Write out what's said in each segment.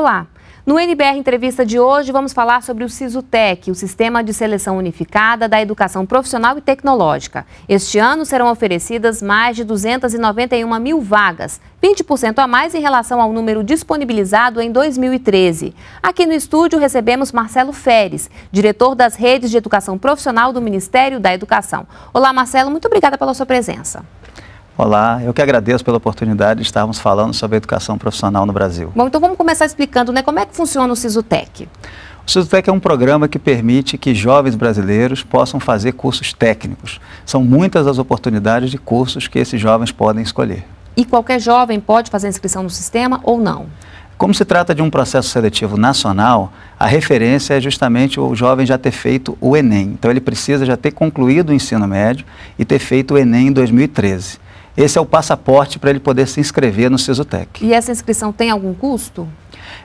Olá! No NBR Entrevista de hoje, vamos falar sobre o SISUTEC, o Sistema de Seleção Unificada da Educação Profissional e Tecnológica. Este ano serão oferecidas mais de 291 mil vagas, 20% a mais em relação ao número disponibilizado em 2013. Aqui no estúdio recebemos Marcelo Feres, diretor das redes de educação profissional do Ministério da Educação. Olá, Marcelo, muito obrigada pela sua presença. Olá, eu que agradeço pela oportunidade de estarmos falando sobre educação profissional no Brasil. Bom, então vamos começar explicando, né, como é que funciona o SISUTEC? O SISUTEC é um programa que permite que jovens brasileiros possam fazer cursos técnicos. São muitas as oportunidades de cursos que esses jovens podem escolher. E qualquer jovem pode fazer inscrição no sistema ou não? Como se trata de um processo seletivo nacional, a referência é justamente o jovem já ter feito o Enem. Então, ele precisa já ter concluído o ensino médio e ter feito o Enem em 2013 esse é o passaporte para ele poder se inscrever no Sisutec. E essa inscrição tem algum custo?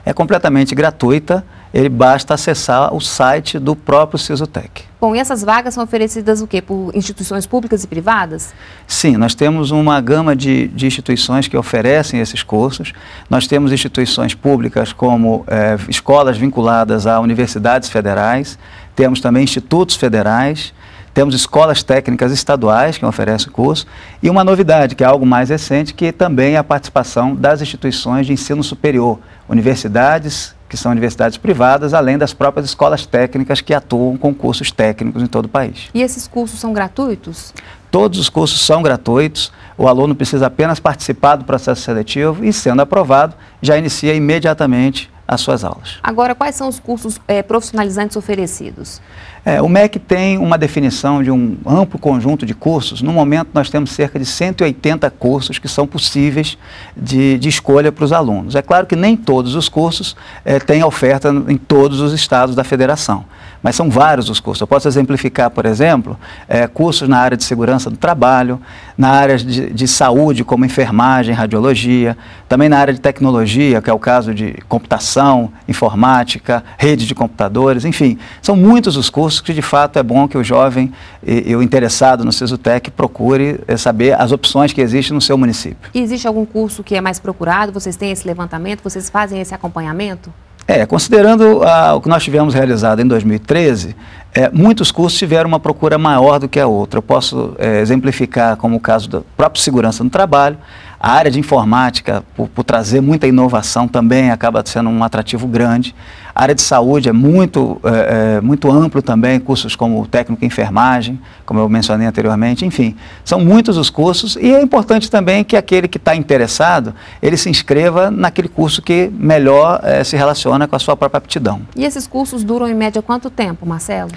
É completamente gratuita, ele basta acessar o site do próprio Sisutec. Bom, e essas vagas são oferecidas o quê? Por instituições públicas e privadas? Sim, nós temos uma gama de, de instituições que oferecem esses cursos. Nós temos instituições públicas como é, escolas vinculadas a universidades federais, temos também institutos federais, temos escolas técnicas estaduais que oferecem curso e uma novidade, que é algo mais recente, que também é a participação das instituições de ensino superior, universidades, que são universidades privadas, além das próprias escolas técnicas que atuam com cursos técnicos em todo o país. E esses cursos são gratuitos? Todos os cursos são gratuitos, o aluno precisa apenas participar do processo seletivo e, sendo aprovado, já inicia imediatamente as suas aulas. Agora, quais são os cursos é, profissionalizantes oferecidos? É, o MEC tem uma definição de um amplo conjunto de cursos. No momento, nós temos cerca de 180 cursos que são possíveis de, de escolha para os alunos. É claro que nem todos os cursos é, têm oferta em todos os estados da federação mas são vários os cursos. Eu posso exemplificar, por exemplo, é, cursos na área de segurança do trabalho, na área de, de, saúde, como enfermagem, radiologia, também na área de tecnologia, que é o caso de computação, informática, rede de computadores, enfim. São muitos os cursos que, de fato, é bom que o jovem e, e o interessado no CISUTEC procure é, saber as opções que existem no seu município. E existe algum curso que é mais procurado? Vocês têm esse levantamento? Vocês fazem esse acompanhamento? É, considerando ah, o que nós tivemos realizado em 2013, é, muitos cursos tiveram uma procura maior do que a outra. Eu posso é, exemplificar como o caso da própria segurança no trabalho, a área de informática, por, por, trazer muita inovação, também acaba sendo um atrativo grande. A área de saúde é muito, é, é, muito amplo também, cursos como técnico em enfermagem, como eu mencionei anteriormente, enfim. São muitos os cursos e é importante também que aquele que está interessado, ele se inscreva naquele curso que melhor é, se relaciona com a sua própria aptidão. E esses cursos duram em média quanto tempo, Marcelo?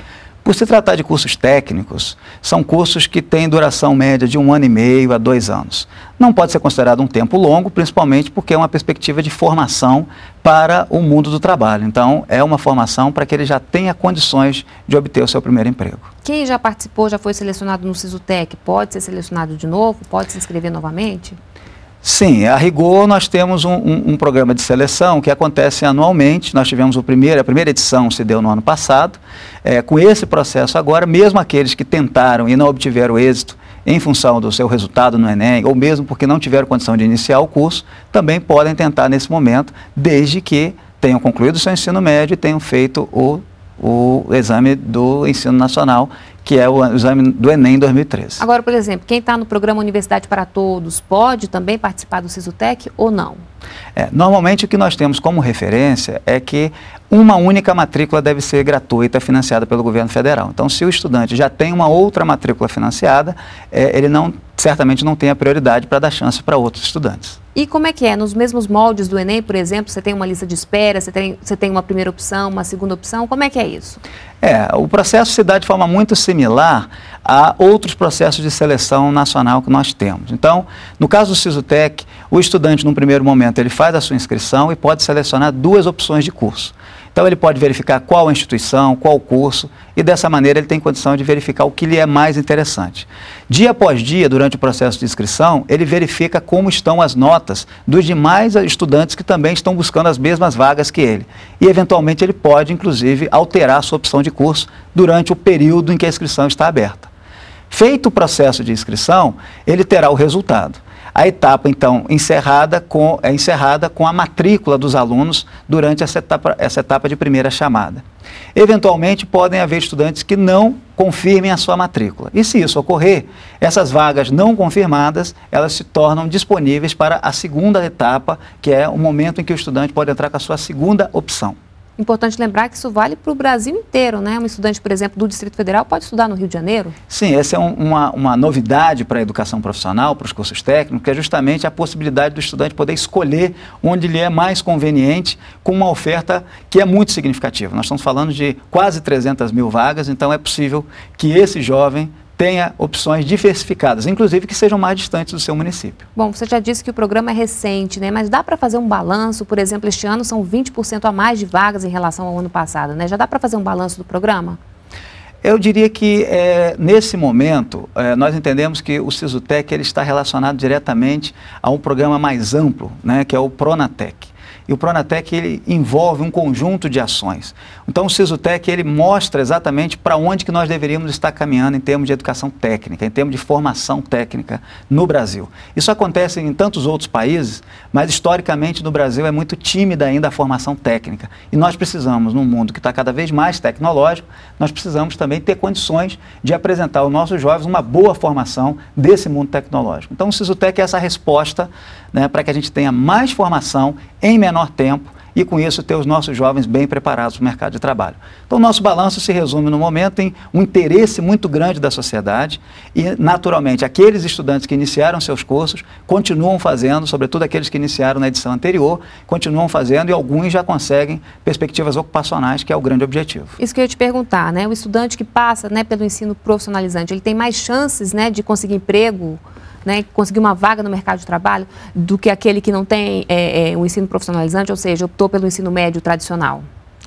Por se tratar de cursos técnicos, são cursos que têm duração média de um ano e meio a dois anos. Não pode ser considerado um tempo longo, principalmente porque é uma perspectiva de formação para o mundo do trabalho. Então, é uma formação para que ele já tenha condições de obter o seu primeiro emprego. Quem já participou, já foi selecionado no SISUTEC, pode ser selecionado de novo? Pode se inscrever novamente? Sim, a rigor nós temos um, um, um, programa de seleção que acontece anualmente. Nós tivemos o primeiro, a primeira edição se deu no ano passado. É, com esse processo agora, mesmo aqueles que tentaram e não obtiveram êxito em função do seu resultado no Enem, ou mesmo porque não tiveram condição de iniciar o curso, também podem tentar nesse momento, desde que tenham concluído o seu ensino médio e tenham feito o, o exame do ensino nacional, que é o exame do Enem 2013. Agora, por exemplo, quem está no programa Universidade para Todos pode também participar do SISUTEC ou não? É, normalmente o que nós temos como referência é que uma única matrícula deve ser gratuita, financiada pelo governo federal. Então, se o estudante já tem uma outra matrícula financiada, é, ele não certamente não tem a prioridade para dar chance para outros estudantes. E como é que é? Nos mesmos moldes do Enem, por exemplo, você tem uma lista de espera, você tem, você tem uma primeira opção, uma segunda opção, como é que é isso? É, o processo se dá de forma muito similar a outros processos de seleção nacional que nós temos. Então, no caso do SISUTEC, o estudante, num primeiro momento, ele faz a sua inscrição e pode selecionar duas opções de curso. Então, ele pode verificar qual instituição, qual curso, e dessa maneira ele tem condição de verificar o que lhe é mais interessante. Dia após dia, durante o processo de inscrição, ele verifica como estão as notas dos demais estudantes que também estão buscando as mesmas vagas que ele. E, eventualmente, ele pode, inclusive, alterar a sua opção de curso durante o período em que a inscrição está aberta. Feito o processo de inscrição, ele terá o resultado. A etapa, então, encerrada com, é encerrada com a matrícula dos alunos durante essa etapa, essa etapa de primeira chamada. Eventualmente, podem haver estudantes que não confirmem a sua matrícula. E se isso ocorrer, essas vagas não confirmadas, elas se tornam disponíveis para a segunda etapa, que é o momento em que o estudante pode entrar com a sua segunda opção. Importante lembrar que isso vale para o Brasil inteiro, né? Um estudante, por exemplo, do Distrito Federal pode estudar no Rio de Janeiro? Sim, essa é um, uma, uma novidade para a educação profissional, para os cursos técnicos, que é justamente a possibilidade do estudante poder escolher onde lhe é mais conveniente, com uma oferta que é muito significativa. Nós estamos falando de quase 300 mil vagas, então é possível que esse jovem tenha opções diversificadas, inclusive que sejam mais distantes do seu município. Bom, você já disse que o programa é recente, né? Mas dá para fazer um balanço, por exemplo, este ano são 20% a mais de vagas em relação ao ano passado, né? Já dá para fazer um balanço do programa? Eu diria que é, nesse momento é, nós entendemos que o Sisutec ele está relacionado diretamente a um programa mais amplo, né, que é o Pronatec. E o Pronatec ele envolve um conjunto de ações. Então o Sisutec ele mostra exatamente para onde que nós deveríamos estar caminhando em termos de educação técnica, em termos de formação técnica no Brasil. Isso acontece em tantos outros países, mas historicamente no Brasil é muito tímida ainda a formação técnica. E nós precisamos, num mundo que está cada vez mais tecnológico, nós precisamos também ter condições de apresentar aos nossos jovens uma boa formação desse mundo tecnológico. Então o Sisutec é essa resposta né, para que a gente tenha mais formação em menor menor tempo e, com isso, ter os nossos jovens bem preparados para o mercado de trabalho. Então, o nosso balanço se resume, no momento, em um interesse muito grande da sociedade e, naturalmente, aqueles estudantes que iniciaram seus cursos continuam fazendo, sobretudo aqueles que iniciaram na edição anterior, continuam fazendo e alguns já conseguem perspectivas ocupacionais, que é o grande objetivo. Isso que eu ia te perguntar, né? O estudante que passa né, pelo ensino profissionalizante, ele tem mais chances né, de conseguir emprego? né, conseguir uma vaga no mercado de trabalho, do que aquele que não tem é, é, um ensino profissionalizante, ou seja, optou pelo ensino médio tradicional?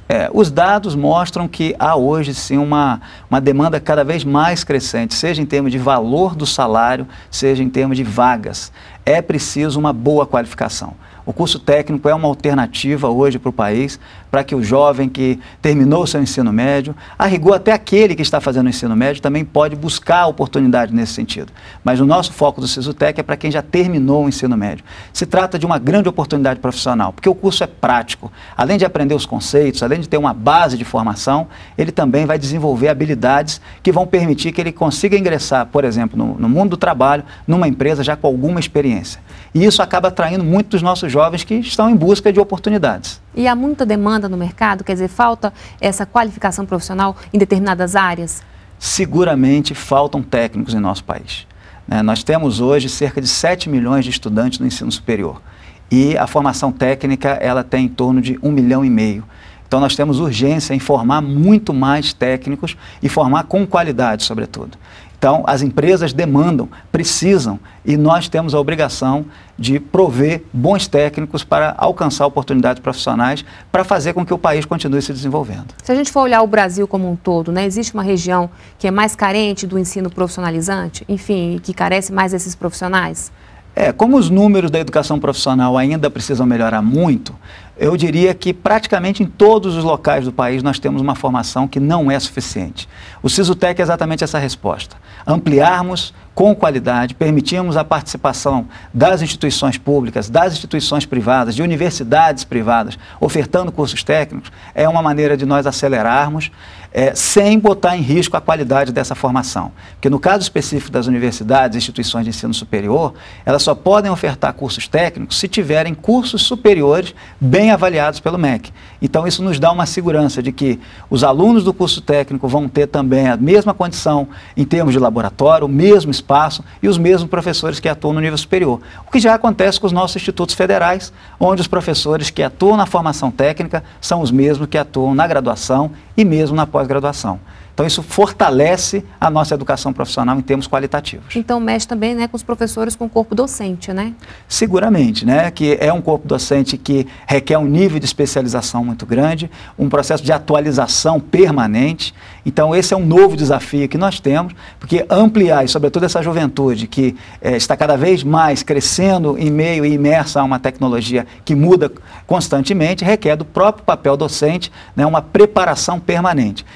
É, os dados mostram que há hoje sim uma, uma demanda cada vez mais crescente, seja em termos de valor do salário, seja em termos de vagas. É preciso uma boa qualificação. O curso técnico é uma alternativa hoje para o país, para que o jovem que terminou o seu ensino médio, a rigor até aquele que está fazendo o ensino médio, também pode buscar oportunidade nesse sentido. Mas o nosso foco do SISUTEC é para quem já terminou o ensino médio. Se trata de uma grande oportunidade profissional, porque o curso é prático. Além de aprender os conceitos, além de ter uma base de formação, ele também vai desenvolver habilidades que vão permitir que ele consiga ingressar, por exemplo, no, no mundo do trabalho, numa empresa já com alguma experiência. E isso acaba atraindo muitos dos nossos jovens que estão em busca de oportunidades. E há muita demanda no mercado, quer dizer, falta essa qualificação profissional em determinadas áreas? Seguramente faltam técnicos em nosso país. Né? Nós temos hoje cerca de 7 milhões de estudantes no ensino superior. E a formação técnica ela tem em torno de um milhão e meio. Então nós temos urgência em formar muito mais técnicos e formar com qualidade, sobretudo. Então, as empresas demandam, precisam, e nós temos a obrigação de prover bons técnicos para alcançar oportunidades profissionais para fazer com que o país continue se desenvolvendo. Se a gente for olhar o Brasil como um todo, né, existe uma região que é mais carente do ensino profissionalizante, enfim, que carece mais desses profissionais? É, como os números da educação profissional ainda precisam melhorar muito, eu diria que praticamente em todos os locais do país nós temos uma formação que não é suficiente. O SISUTEC é exatamente essa resposta. Ampliarmos com qualidade, permitirmos a participação das instituições públicas, das instituições privadas, de universidades privadas, ofertando cursos técnicos, é uma maneira de nós acelerarmos é, sem botar em risco a qualidade dessa formação. Porque no caso específico das universidades e instituições de ensino superior, elas só podem ofertar cursos técnicos se tiverem cursos superiores bem avaliados pelo MEC. Então, isso nos dá uma segurança de que os alunos do curso técnico vão ter também a mesma condição em termos de laboratório, o mesmo espaço e os mesmos professores que atuam no nível superior. O que já acontece com os nossos institutos federais, onde os professores que atuam na formação técnica são os mesmos que atuam na graduação e mesmo na pós-graduação. Então, isso fortalece a nossa educação profissional em termos qualitativos. Então, mexe também né, com os professores, com o corpo docente, né? Seguramente, né? Que é um corpo docente que requer um nível de especialização muito grande, um processo de atualização permanente. Então, esse é um novo desafio que nós temos, porque ampliar, e sobretudo essa juventude que é, está cada vez mais crescendo em meio e imersa a uma tecnologia que muda constantemente, requer do próprio papel docente né, uma preparação permanente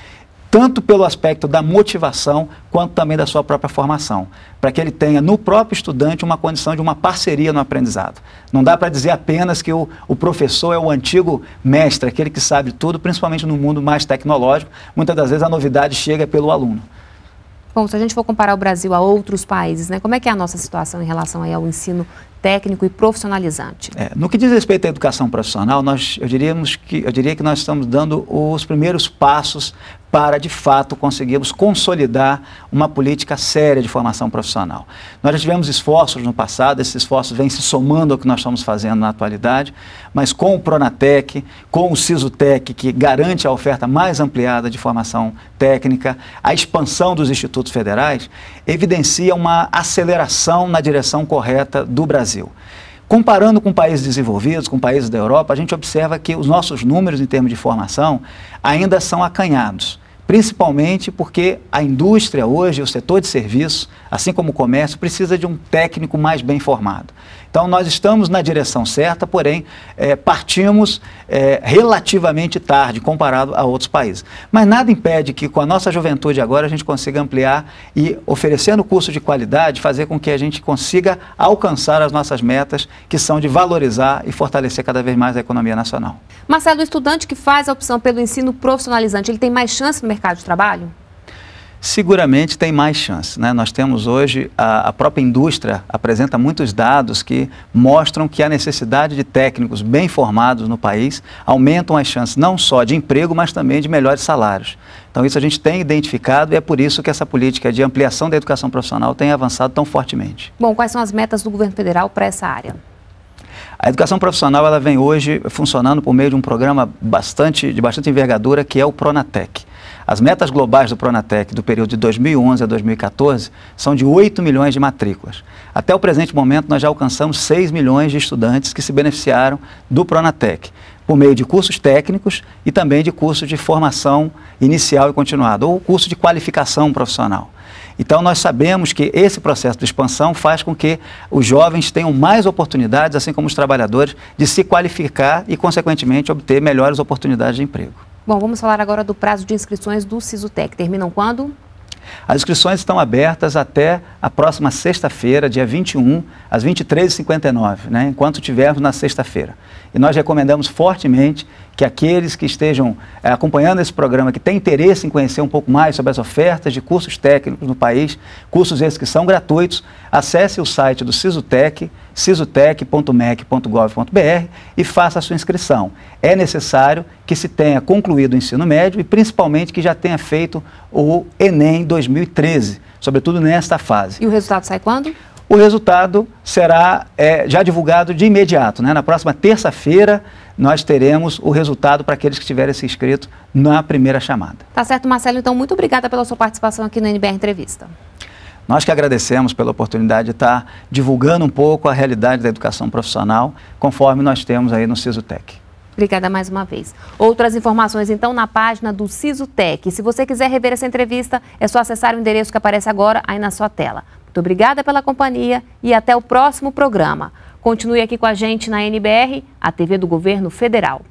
tanto pelo aspecto da motivação, quanto também da sua própria formação, para que ele tenha no próprio estudante uma condição de uma parceria no aprendizado. Não dá para dizer apenas que o, o, professor é o antigo mestre, aquele que sabe tudo, principalmente no mundo mais tecnológico, muitas das vezes a novidade chega pelo aluno. Bom, se a gente for comparar o Brasil a outros países, né, como é que é a nossa situação em relação ao ensino técnico e profissionalizante. É, no que diz respeito à educação profissional, nós, eu, diríamos que, eu diria que nós estamos dando os primeiros passos para, de fato, conseguirmos consolidar uma política séria de formação profissional. Nós já tivemos esforços no passado, esses esforços vêm se somando ao que nós estamos fazendo na atualidade, mas com o Pronatec, com o Sisutec, que garante a oferta mais ampliada de formação técnica, a expansão dos institutos federais, evidencia uma aceleração na direção correta do Brasil. Comparando com países desenvolvidos, com países da Europa, a gente observa que os nossos números em termos de formação ainda são acanhados, principalmente porque a indústria hoje, o setor de serviço, assim como o comércio, precisa de um técnico mais bem formado. Então, nós estamos na direção certa, porém, é, partimos é, relativamente tarde comparado a outros países. Mas nada impede que, com a nossa juventude agora, a gente consiga ampliar e, oferecendo curso de qualidade, fazer com que a gente consiga alcançar as nossas metas, que são de valorizar e fortalecer cada vez mais a economia nacional. Marcelo, o estudante que faz a opção pelo ensino profissionalizante, ele tem mais chance no mercado de trabalho? seguramente tem mais chance. Né? Nós temos hoje, a, a, própria indústria apresenta muitos dados que mostram que a necessidade de técnicos bem formados no país aumentam as chances não só de emprego, mas também de melhores salários. Então isso a gente tem identificado e é por isso que essa política de ampliação da educação profissional tem avançado tão fortemente. Bom, quais são as metas do governo federal para essa área? A educação profissional ela vem hoje funcionando por meio de um programa bastante, de bastante envergadura que é o Pronatec. As metas globais do Pronatec do período de 2011 a 2014 são de 8 milhões de matrículas. Até o presente momento, nós já alcançamos 6 milhões de estudantes que se beneficiaram do Pronatec por meio de cursos técnicos e também de cursos de formação inicial e continuada, ou curso de qualificação profissional. Então, nós sabemos que esse processo de expansão faz com que os jovens tenham mais oportunidades, assim como os trabalhadores, de se qualificar e, consequentemente, obter melhores oportunidades de emprego. Bom, vamos falar agora do prazo de inscrições do Sisutec. Terminam quando? As inscrições estão abertas até a próxima sexta-feira, dia 21, às 23h59, né, enquanto tivermos na sexta-feira. E nós recomendamos fortemente que aqueles que estejam é, acompanhando esse programa, que têm interesse em conhecer um pouco mais sobre as ofertas de cursos técnicos no país, cursos esses que são gratuitos, acesse o site do SISUTEC, sisutec.mec.gov.br e faça a sua inscrição. É necessário que se tenha concluído o ensino médio e principalmente que já tenha feito o Enem 2013, sobretudo nesta fase. E o resultado sai quando? O resultado será é, já divulgado de imediato. Né? Na próxima terça-feira, nós teremos o resultado para aqueles que tiverem se inscrito na primeira chamada. Tá certo, Marcelo. Então, muito obrigada pela sua participação aqui no NBR Entrevista. Nós que agradecemos pela oportunidade de estar divulgando um pouco a realidade da educação profissional, conforme nós temos aí no SISUTEC. Obrigada mais uma vez. Outras informações, então, na página do SISUTEC. Se você quiser rever essa entrevista, é só acessar o endereço que aparece agora aí na sua tela. Muito obrigada pela companhia e até o próximo programa. Continue aqui com a gente na NBR, a TV do Governo Federal.